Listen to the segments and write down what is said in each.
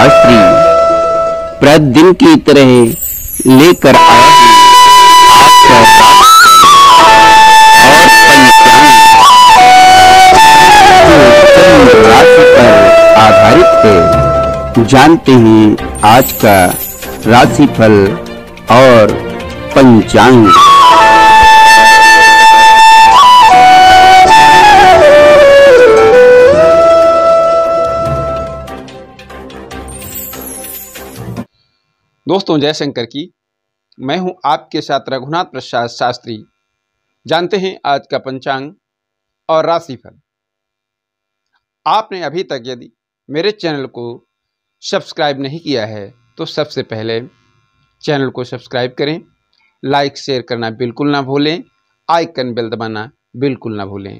शास्त्री प्रतिदिन की तरह लेकर आया और पंचांग राशि पर आधारित है जानते हैं आज का राशिफल और पंचांग दोस्तों जयशंकर की मैं हूं आपके साथ रघुनाथ प्रसाद शास्त्री जानते हैं आज का पंचांग और राशिफल आपने अभी तक यदि मेरे चैनल को सब्सक्राइब नहीं किया है तो सबसे पहले चैनल को सब्सक्राइब करें लाइक शेयर करना बिल्कुल ना भूलें आइकन बेल दबाना बिल्कुल ना भूलें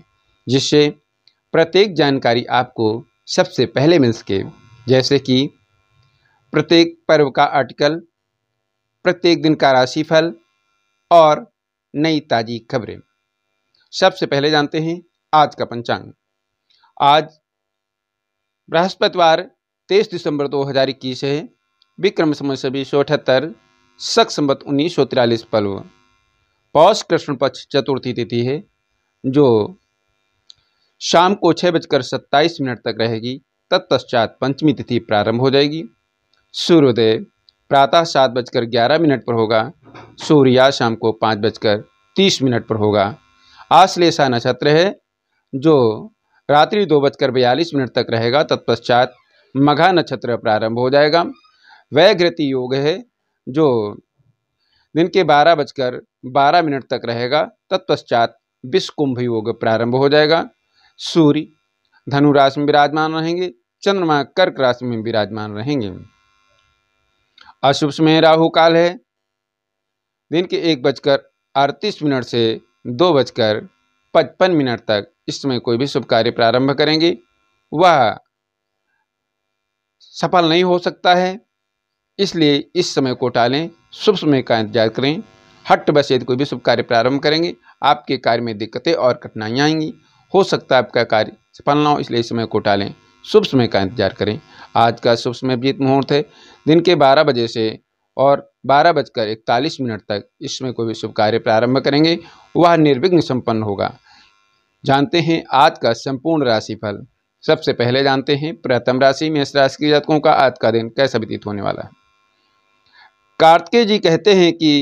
जिससे प्रत्येक जानकारी आपको सबसे पहले मिल सके जैसे कि प्रत्येक पर्व का आर्टिकल प्रत्येक दिन का राशिफल और नई ताज़ी खबरें सबसे पहले जानते हैं आज का पंचांग आज बृहस्पतिवार तेईस दिसंबर 2021 है विक्रम से सभी सौ अठहत्तर सख संबत उन्नीस सौ तिरालीस पर्व पौष कृष्ण पक्ष चतुर्थी तिथि है जो शाम को छः बजकर सत्ताईस मिनट तक रहेगी तत्पश्चात पंचमी तिथि प्रारंभ हो जाएगी सूर्योदय प्रातः सात बजकर ग्यारह मिनट पर होगा सूर्या शाम को पाँच बजकर तीस मिनट पर होगा आश्लेषा नक्षत्र है जो रात्रि दो बजकर बयालीस मिनट तक रहेगा तत्पश्चात मघा नक्षत्र प्रारंभ हो जाएगा वैघ्रति योग है जो दिन के बारह बजकर बारह मिनट तक रहेगा तत्पश्चात विश्वकुंभ योग प्रारंभ हो जाएगा सूर्य धनु राशि में विराजमान रहेंगे चंद्रमा कर्क राशि में विराजमान रहेंगे अशुभ समय राहु काल है दिन के एक बजकर अड़तीस मिनट से दो बजकर पचपन मिनट तक इस समय कोई भी शुभ कार्य प्रारंभ करेंगे वह सफल नहीं हो सकता है इसलिए इस समय को टालें शुभ समय का इंतजार करें हट बस यदि कोई भी शुभ कार्य प्रारंभ करेंगे आपके कार्य में दिक्कतें और कठिनाइयाँ आएंगी हो सकता है आपका कार्य सफल ना हो इसलिए इस समय को टालें शुभ समय का इंतजार करें आज का शुभ समय बीत मुहूर्त है दिन के बारह बजे से और बारह बजकर इकतालीस मिनट तक इसमें कोई भी शुभ कार्य प्रारंभ करेंगे वह निर्विघ्न संपन्न होगा जानते हैं आज का संपूर्ण राशिफल सबसे पहले जानते हैं प्रथम राशि मेष राशि के जातकों का आज का दिन कैसा व्यतीत होने वाला है कार्तिकेय जी कहते हैं कि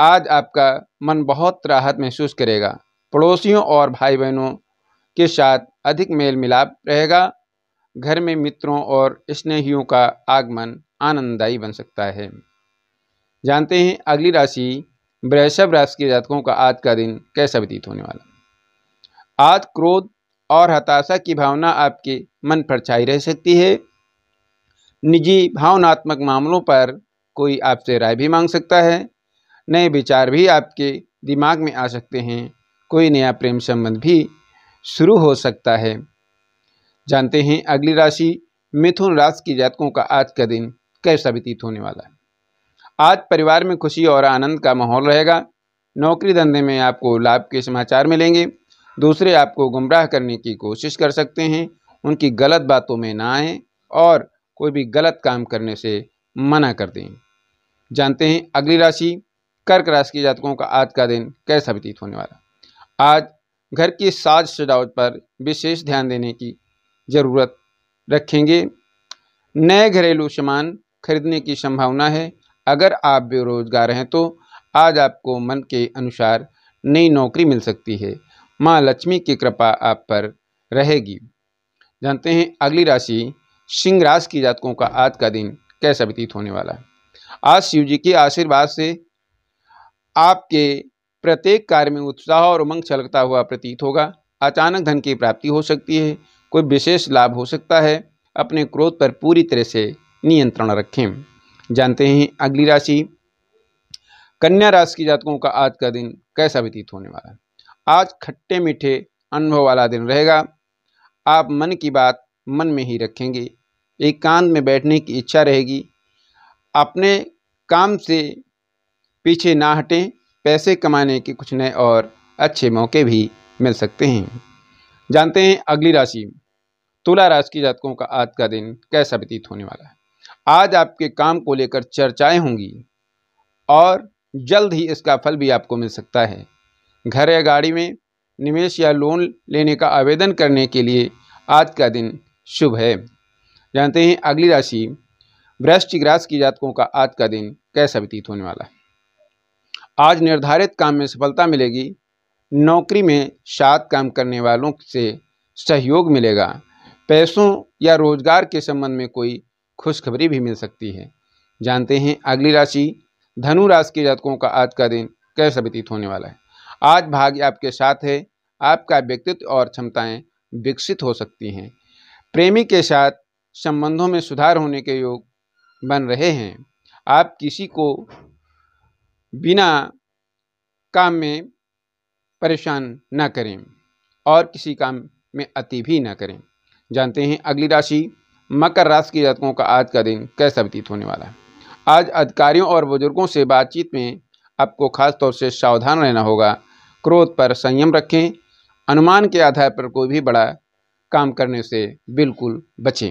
आज आपका मन बहुत राहत महसूस करेगा पड़ोसियों और भाई बहनों के साथ अधिक मेल मिलाप रहेगा घर में मित्रों और स्नेहियों का आगमन आनंददायी बन सकता है जानते हैं अगली राशि वृषभ राशि के जातकों का आज का दिन कैसा व्यतीत होने वाला आज क्रोध और हताशा की भावना आपके मन पर छाई रह सकती है निजी भावनात्मक मामलों पर कोई आपसे राय भी मांग सकता है नए विचार भी आपके दिमाग में आ सकते हैं कोई नया प्रेम संबंध भी शुरू हो सकता है जानते हैं अगली राशि मिथुन राशि के जातकों का आज का दिन कैसा व्यतीत होने वाला है आज परिवार में खुशी और आनंद का माहौल रहेगा नौकरी धंधे में आपको लाभ के समाचार मिलेंगे दूसरे आपको गुमराह करने की कोशिश कर सकते हैं उनकी गलत बातों में ना आए और कोई भी गलत काम करने से मना कर दें जानते हैं अगली राशि कर्क राशि के जातकों का आज का दिन कैसा व्यतीत होने वाला आज घर की साज सजावट पर विशेष ध्यान देने की ज़रूरत रखेंगे नए घरेलू सामान खरीदने की संभावना है अगर आप बेरोजगार हैं तो आज आपको मन के अनुसार नई नौकरी मिल सकती है माँ लक्ष्मी की कृपा आप पर रहेगी जानते हैं अगली राशि सिंह राशि की जातकों का आज का दिन कैसा व्यतीत होने वाला है आज शिव जी के आशीर्वाद से आपके प्रत्येक कार्य में उत्साह और उमंग छलकता हुआ प्रतीत होगा अचानक धन की प्राप्ति हो सकती है कोई विशेष लाभ हो सकता है अपने क्रोध पर पूरी तरह से नियंत्रण रखें जानते हैं अगली राशि कन्या राशि के जातकों का आज का दिन कैसा व्यतीत होने वाला है आज खट्टे मीठे अनुभव वाला दिन रहेगा आप मन की बात मन में ही रखेंगे एकांत एक में बैठने की इच्छा रहेगी अपने काम से पीछे ना हटें पैसे कमाने के कुछ नए और अच्छे मौके भी मिल सकते हैं जानते हैं अगली राशि तुला राशि के जातकों का आज का दिन कैसा व्यतीत होने वाला है आज आपके काम को लेकर चर्चाएं होंगी और जल्द ही इसका फल भी आपको मिल सकता है घर या गाड़ी में निवेश या लोन लेने का आवेदन करने के लिए आज का दिन शुभ है जानते हैं अगली राशि वृश्चिक राशि की जातकों का आज का दिन कैसा व्यतीत होने वाला है आज निर्धारित काम में सफलता मिलेगी नौकरी में साथ काम करने वालों से सहयोग मिलेगा पैसों या रोजगार के संबंध में कोई खुशखबरी भी मिल सकती है जानते हैं अगली राशि धनु राशि के जातकों का आज का दिन कैसा व्यतीत होने वाला है आज भाग्य आपके साथ है आपका व्यक्तित्व और क्षमताएं विकसित हो सकती हैं प्रेमी के साथ संबंधों में सुधार होने के योग बन रहे हैं आप किसी को बिना काम में परेशान न करें और किसी काम में अति भी न करें जानते हैं अगली राशि मकर राशि के जातकों का आज का दिन कैसा व्यतीत होने वाला है आज अधिकारियों और बुजुर्गों से बातचीत में आपको खास तौर से सावधान रहना होगा क्रोध पर संयम रखें अनुमान के आधार पर कोई भी बड़ा काम करने से बिल्कुल बचें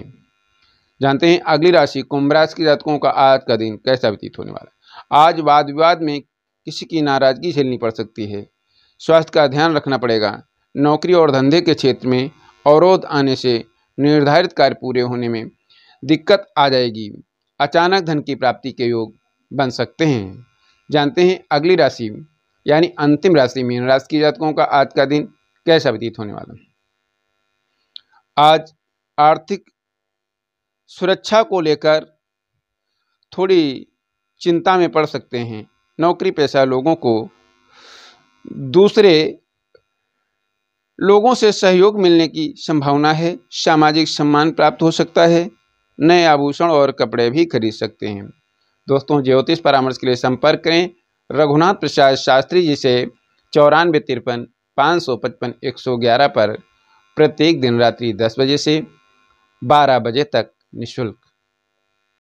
जानते हैं अगली राशि कुंभ राशि के जातकों का आज का दिन कैसा व्यतीत होने वाला है आज वाद विवाद में किसी की नाराजगी झेलनी पड़ सकती है स्वास्थ्य का ध्यान रखना पड़ेगा नौकरी और धंधे के क्षेत्र में अवरोध आने से निर्धारित कार्य पूरे होने में दिक्कत आ जाएगी अचानक धन की प्राप्ति के योग बन सकते हैं जानते हैं अगली राशि यानी अंतिम राशि मीन राशि की जातकों का आज का दिन कैसा व्यतीत होने वाला आज आर्थिक सुरक्षा को लेकर थोड़ी चिंता में पड़ सकते हैं नौकरी पेशा लोगों को दूसरे लोगों से सहयोग मिलने की संभावना है सामाजिक सम्मान प्राप्त हो सकता है नए आभूषण और कपड़े भी खरीद सकते हैं दोस्तों ज्योतिष परामर्श के लिए संपर्क करें रघुनाथ प्रसाद शास्त्री जी से चौरानवे तिरपन पाँच सौ पचपन एक सौ ग्यारह पर प्रत्येक दिन रात्रि दस बजे से बारह बजे तक निःशुल्क